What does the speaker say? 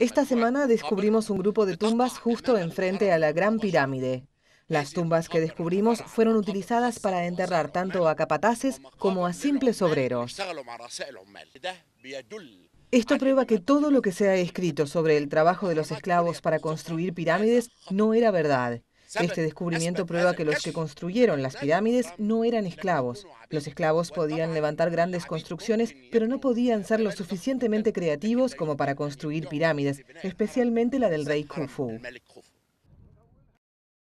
Esta semana descubrimos un grupo de tumbas justo enfrente a la Gran Pirámide. Las tumbas que descubrimos fueron utilizadas para enterrar tanto a capataces como a simples obreros. Esto prueba que todo lo que se ha escrito sobre el trabajo de los esclavos para construir pirámides no era verdad. Este descubrimiento prueba que los que construyeron las pirámides no eran esclavos. Los esclavos podían levantar grandes construcciones, pero no podían ser lo suficientemente creativos como para construir pirámides, especialmente la del rey Khufu.